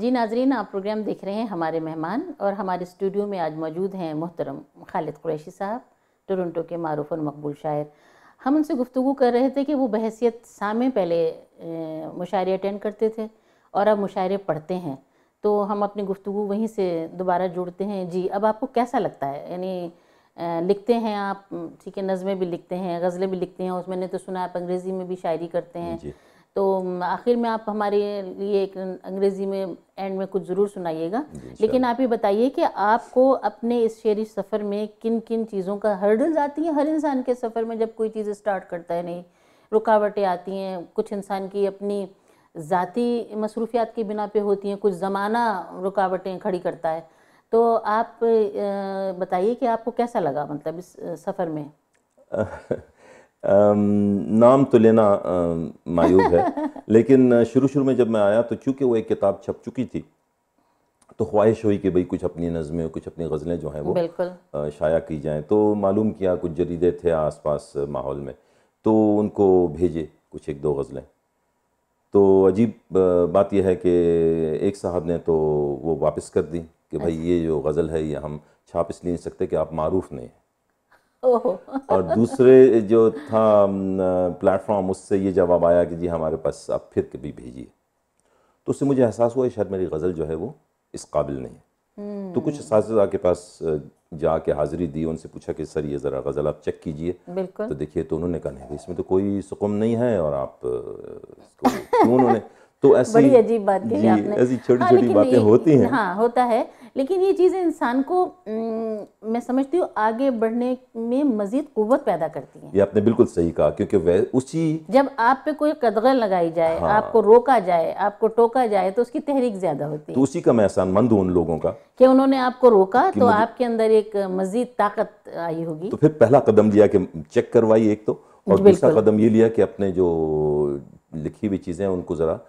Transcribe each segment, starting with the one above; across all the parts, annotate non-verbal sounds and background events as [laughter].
जी नाजरीन आप प्रोग्राम देख रहे हैं हमारे मेहमान और हमारे स्टूडियो में आज मौजूद हैं मोहतरम खालिद कुरैशी साहब टोरंटो के मरूफ और मकबूल शायर हम उनसे गुफ्तु कर रहे थे कि वो बहसीत सामे पहले मुशायरे अटेंड करते थे और अब मुशायरे पढ़ते हैं तो हम अपनी गुफ्तु वहीं से दोबारा जुड़ते हैं जी अब आपको कैसा लगता है यानी लिखते हैं आप ठीक है नज़में भी लिखते हैं गज़लें भी लिखते हैं उसमें ने तो सुना आप अंग्रेज़ी में भी शायरी करते हैं तो आखिर में आप हमारे लिए एक अंग्रेज़ी में एंड में कुछ ज़रूर सुनाइएगा लेकिन आप ये बताइए कि आपको अपने इस शेरी सफ़र में किन किन चीज़ों का हर्डल्स आती हैं हर इंसान के सफ़र में जब कोई चीज़ स्टार्ट करता है नहीं रुकावटें आती हैं कुछ इंसान की अपनी ज़ाती मसरूफियात की बिना पे होती हैं कुछ ज़माना रुकावटें खड़ी करता है तो आप बताइए कि आपको कैसा लगा मतलब इस सफ़र में [laughs] नाम तो लेना मायूब है [laughs] लेकिन शुरू शुरू में जब मैं आया तो चूँकि वो एक किताब छप चुकी थी तो ख्वाहिश हुई कि भाई कुछ अपनी नज़में कुछ अपनी गज़लें जो हैं वो शाया की जाएं तो मालूम किया कुछ जरीदे थे आसपास माहौल में तो उनको भेजे कुछ एक दो गज़लें तो अजीब बात यह है कि एक साहब ने तो वो वापस कर दी कि भाई अच्छा। ये जो गज़ल है ये हम छाप इसलिए नहीं सकते कि आप मरूफ़ नहीं हैं और दूसरे जो था प्लेटफॉर्म उससे ये जवाब आया कि जी हमारे पास आप फिर कभी भेजिए तो उससे मुझे एहसास हुआ शायद मेरी गज़ल जो है वो इस काबिल नहीं हम्म। तो कुछ इस के पास जाके हाज़िरी दी उनसे पूछा कि सर ये ज़रा गज़ल आप चेक कीजिए तो देखिए तो उन्होंने कहा नहीं इसमें तो कोई सुकून नहीं है और आप उन्होंने तो ऐसी बड़ी अजीब बात कही आपने ऐसी छोटी छोटी हाँ, बातें होती हैं हाँ होता है लेकिन ये चीज़ें इंसान को मैं समझती हूँ आगे बढ़ने में मजीद कुत पैदा करती हैं ये आपने बिल्कुल सही कहा क्योंकि वह उसी जब आप पे कोई कदगल लगाई जाए हाँ, आपको रोका जाए आपको टोका जाए तो उसकी तहरीक ज्यादा होती तो है तो उसी का मैं एहसान मंद हूँ उन लोगों का कि उन्होंने आपको रोका तो आपके अंदर एक मजीद ताकत आई होगी तो फिर पहला कदम लिया कि चेक करवाई एक तो और दूसरा कदम ये लिया कि अपने जो लिखी हुई चीज़ें उनको ज़रा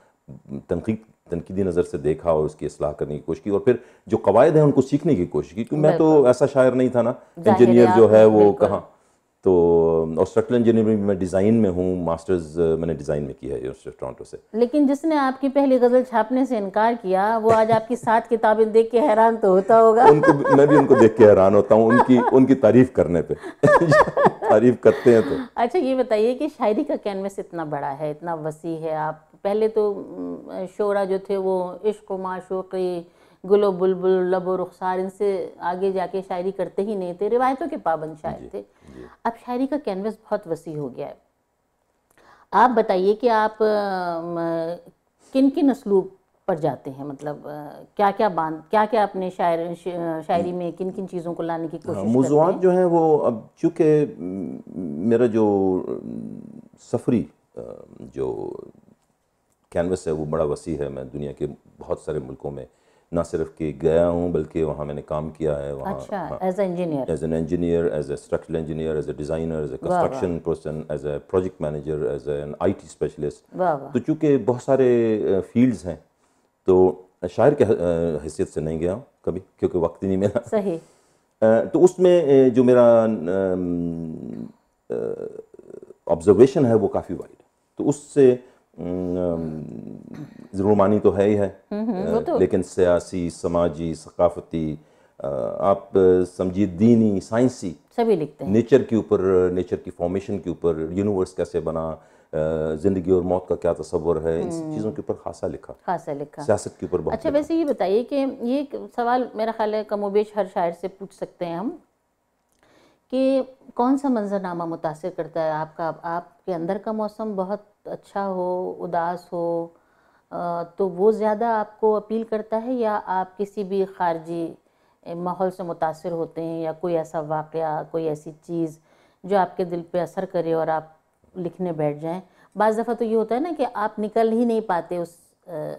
तनकीद तनकीदी नज़र से देखा और उसकी असलाह करने की कोशिश की और फिर जो कवायद हैं उनको सीखने की कोशिश की क्योंकि मैं तो ऐसा शायर नहीं था ना इंजीनियर जो है वो कहाँ तो और इंजीनियरिंग में डिज़ाइन में हूँ मास्टर्स मैंने डिज़ाइन में किया है टोरंटो से लेकिन जिसने आपकी पहली गज़ल छापने से इनकार किया वो आज आपकी सात किताबें देख के हैरान तो होता होगा उनको मैं भी उनको देख के हैरान होता हूँ उनकी उनकी तारीफ करने पे [laughs] तारीफ करते हैं तो अच्छा ये बताइए कि शायरी का कैनवस इतना बड़ा है इतना वसी है आप पहले तो शोरा जो थे वो इश्क माशोक़ी गुलो बुलबुल लबो रुखसार इनसे आगे जाके शायरी करते ही नहीं थे रिवायतों के पाबंद शायर थे अब शायरी का कैनवस बहुत वसी हो गया है आप बताइए कि आप किन किन असलूब पर जाते हैं मतलब क्या क्या बांध क्या क्या अपने शायर शायरी में किन किन चीज़ों को लाने की हाँ, कोशिश मौजूद जो हैं वो अब चूँकि मेरा जो सफरी जो कैनवस है वो बड़ा वसी है मैं दुनिया के बहुत सारे मुल्कों में ना सिर्फ कि गया हूँ बल्कि वहाँ मैंने काम किया है वहाँ as an engineer as a structural engineer as a designer as a construction person as a project manager as an I T specialist तो चूँकि बहुत सारे फील्ड्स हैं तो शायर के हैसियत से नहीं गया कभी क्योंकि वक्त ही नहीं मिला सही तो उसमें जो मेरा ऑब्जर्वेशन है वो काफ़ी वाइड तो उससे रोमानी तो है ही है हम्म, हम्म, तो- लेकिन सियासी समाजी सकाफती आप समझिए दीनी साइंसी सभी लिखते हैं नेचर के ऊपर नेचर की फॉर्मेशन के ऊपर यूनिवर्स कैसे बना जिंदगी और मौत का क्या तस्वर है इन हम्म। चीज़ों के ऊपर खासा लिखा खासा लिखा सियासत के ऊपर अच्छा वैसे ये बताइए कि ये सवाल मेरा ख्याल है कमोबेश हर शायर से पूछ सकते हैं हम कि कौन सा मंजरनामा मुतासर करता है आपका आपके अंदर का मौसम बहुत अच्छा हो उदास हो तो वो ज़्यादा आपको अपील करता है या आप किसी भी खारजी माहौल से मुतासर होते हैं या कोई ऐसा वाक़ कोई ऐसी चीज़ जो आपके दिल पे असर करे और आप लिखने बैठ जाएं बज़ दफ़ा तो ये होता है ना कि आप निकल ही नहीं पाते उस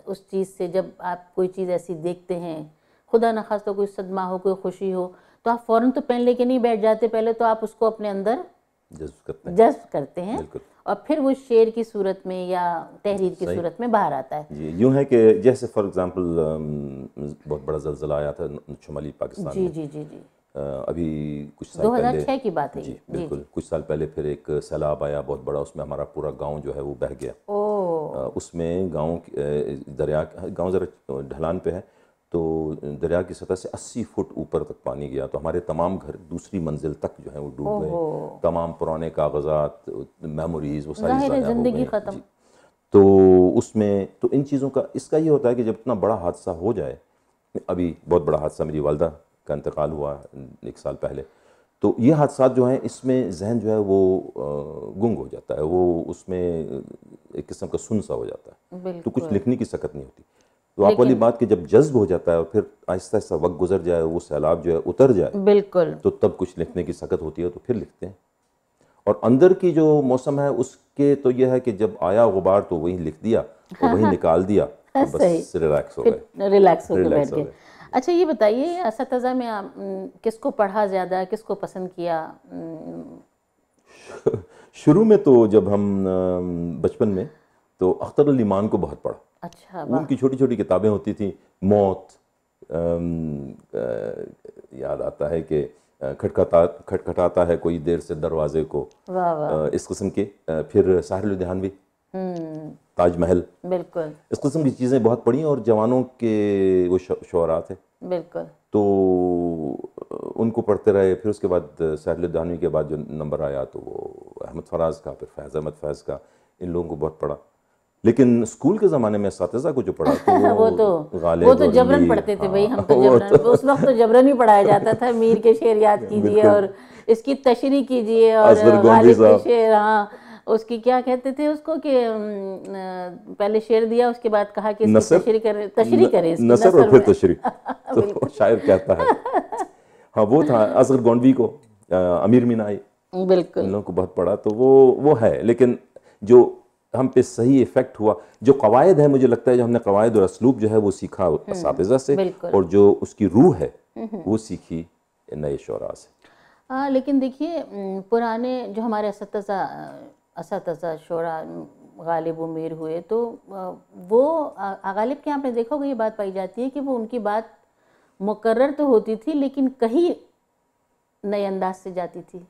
उस चीज़ से जब आप कोई चीज़ ऐसी देखते हैं खुदा न खास तो कोई सदमा हो कोई खुशी हो तो आप फ़ौरन तो पेन लेके नहीं बैठ जाते पहले तो आप उसको अपने अंदर जज्ब करते करते हैं और फिर वो शेर की सूरत में या तहरीर की सूरत में बाहर आता है यूँ है कि जैसे फॉर एग्ज़ाम्पल बहुत बड़ा जलजिला आया था शुमाली पाकिस्तान जी जी जी जी अभी कुछ साल छः की बात है जी बिल्कुल जी। कुछ साल पहले फिर एक सैलाब आया बहुत बड़ा उसमें हमारा पूरा गांव जो है वो बह गया ओ। उसमें गांव दरिया गांव ज़रा ढलान पे है तो दरिया की सतह से 80 फुट ऊपर तक पानी गया तो हमारे तमाम घर दूसरी मंजिल तक जो है वो डूब गए तमाम पुराने कागजात मेमोरीज वो सारी ज़िंदगी ख़त्म तो उसमें तो इन चीज़ों का इसका ये होता है कि जब इतना बड़ा हादसा हो जाए अभी बहुत बड़ा हादसा मेरी वालदा का इंतकाल हुआ एक साल पहले तो ये हादसा जो है इसमें जहन जो है वो गुंग हो जाता है वो उसमें एक किस्म का सुनसा हो जाता है तो कुछ लिखने की सकत नहीं होती तो आप वाली बात कि जब जज्ब हो जाता है और फिर आहिस्ता आहिस्ता वक्त गुजर जाए वो सैलाब जो है उतर जाए बिल्कुल तो तब कुछ लिखने की सकत होती है तो फिर लिखते हैं और अंदर की जो मौसम है उसके तो यह है कि जब आया गुबार तो वहीं लिख दिया और वहीं [laughs] निकाल दिया रिलैक्स हो गए रिलैक्स हो गए अच्छा ये बताइए इसतजा में आप किसको पढ़ा ज़्यादा किसको पसंद किया [laughs] शुरू में तो जब हम बचपन में तो अख्तर मान को बहुत पढ़ा अच्छा उनकी छोटी छोटी किताबें होती थी मौत आ, याद आता है कि खटखटा खटखटाता है कोई देर से दरवाजे को वाह वाह इस किस्म के फिर साहिर लुधियानवी हम्म। ताजमहल बिल्कुल इस किस्म की चीज़ें बहुत पढ़ी और जवानों के वो शुरा थे बिल्कुल तो उनको पढ़ते रहे फिर उसके बाद साहर लुधियानवी के बाद जो नंबर आया तो वो अहमद फराज का फिर फैज़ अहमद फैज़ का इन लोगों को बहुत पढ़ा लेकिन स्कूल के जमाने में सातिजा को जो पढ़ाते तो [laughs] वो, वो तो वो तो जबरन पढ़ते थे भाई हम तो हाँ, जबरन तो, उस वक्त तो जबरन ही पढ़ाया जाता था मीर के शेर याद [laughs] कीजिए और इसकी तशरी कीजिए और गालिब के शेर हाँ उसकी क्या कहते थे उसको कि पहले शेर दिया उसके बाद कहा कि तशरी करें तशरी करें नसर और फिर तशरी [laughs] तो शायर कहता है हाँ वो था असगर गोंडवी को अमीर मीनाई बिल्कुल लोगों को बहुत पढ़ा तो वो वो है लेकिन जो हम पे सही इफ़ेक्ट हुआ जो कवायद है मुझे लगता है जो हमने कवायद और असलूब जो है वो सीखा उस हम्म, से और जो उसकी रूह है हम्म। वो सीखी नए शरा से आ, लेकिन देखिए पुराने जो हमारे इस शरा गालिब उमीर हुए तो वो गालिब के आपने देखा होगा ये बात पाई जाती है कि वो उनकी बात मुकर्र तो होती थी लेकिन कहीं नए अंदाज से जाती थी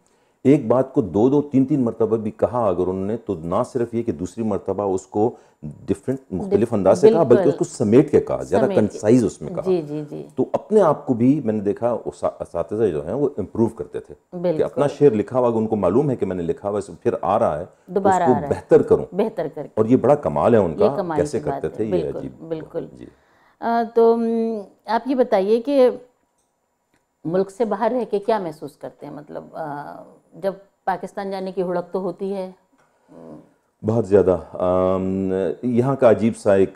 एक बात को दो दो तीन तीन मरतबा भी कहा अगर उन्होंने तो ना सिर्फ ये कि दूसरी मरतबा उसको डिफरेंट मुख्तलिफ अंदाज से कहा बल्कि उसको समेट के कहा ज़्यादा कंसाइज उसमें कहा जी, जी, जी. तो अपने आप को भी मैंने देखा उस जो है वो इम्प्रूव करते थे कि अपना शेर लिखा हुआ उनको मालूम है कि मैंने लिखा हुआ फिर आ रहा है तो उसको बेहतर करूँ बेहतर कर और ये बड़ा कमाल है उनका कैसे करते थे ये अजीब बिल्कुल जी तो आप ये बताइए कि मुल्क से बाहर रह के क्या महसूस करते हैं मतलब जब पाकिस्तान जाने की हुड़क तो होती है बहुत ज़्यादा यहाँ का अजीब सा एक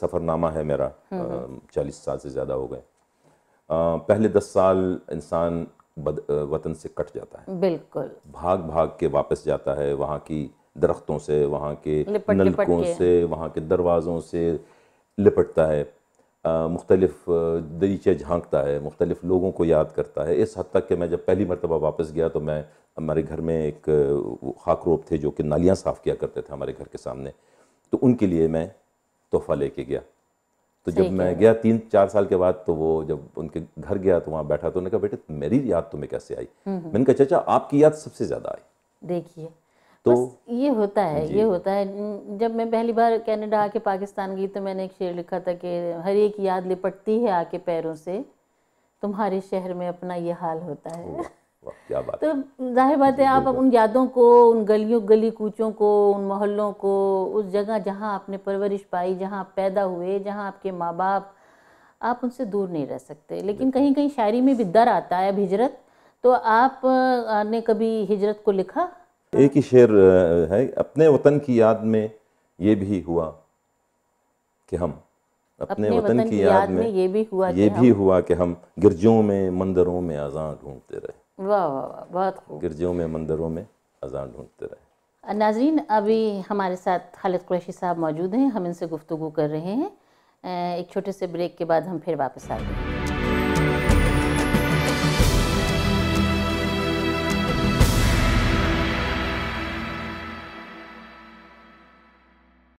सफ़रनामा है मेरा हम्म, हम्म। चालीस साल से ज़्यादा हो गए पहले दस साल इंसान वतन से कट जाता है बिल्कुल भाग भाग के वापस जाता है वहाँ की दरख्तों से वहाँ के नलकों से वहाँ के दरवाज़ों से लिपटता है मुख्तलिफ दरीचे झांकता है मुख्तलिफ लोगों को याद करता है इस हद तक कि मैं जब पहली मरतबा वापस गया तो मैं हमारे घर में एक खाकरोप थे जो कि नालियाँ साफ़ किया करते थे हमारे घर के सामने तो उनके लिए मैं तोहफ़ा लेके गया तो जब मैं गया तीन चार साल के बाद तो वो जब उनके घर गया तो वहाँ बैठा तो उन्होंने कहा बेटे मेरी याद तुम्हें कैसे आई हम्म, हम्म। मैंने कहा चाचा आपकी याद सबसे ज़्यादा आई देखिए तो ये होता है ये होता है जब मैं पहली बार कनाडा आके पाकिस्तान गई तो मैंने एक शेर लिखा था कि हर एक याद लिपटती है आके पैरों से तुम्हारे शहर में अपना ये हाल होता है क्या बात तो जाहिर बात है आप उन यादों को उन गलियों गली कूचों को उन मोहल्लों को उस जगह जहाँ आपने परवरिश पाई जहाँ आप पैदा हुए जहाँ आपके माँ बाप आप उनसे दूर नहीं रह सकते लेकिन कहीं कहीं शायरी में भी दर आता है अब हिजरत तो आपने कभी हिजरत को लिखा एक ही शेर है अपने वतन की याद में ये भी हुआ कि हम अपने, वतन, की याद में, ये भी हुआ ये भी हुआ कि हम गिरजों में मंदिरों में अजान ढूंढते रहे वाह वाह बहुत खूब गिरजों में मंदिरों में अजान ढूंढते रहे नाजरीन अभी हमारे साथ खालिद कुरैशी साहब मौजूद हैं हम इनसे गुफ्तु कर रहे हैं एक छोटे से ब्रेक के बाद हम फिर वापस आएंगे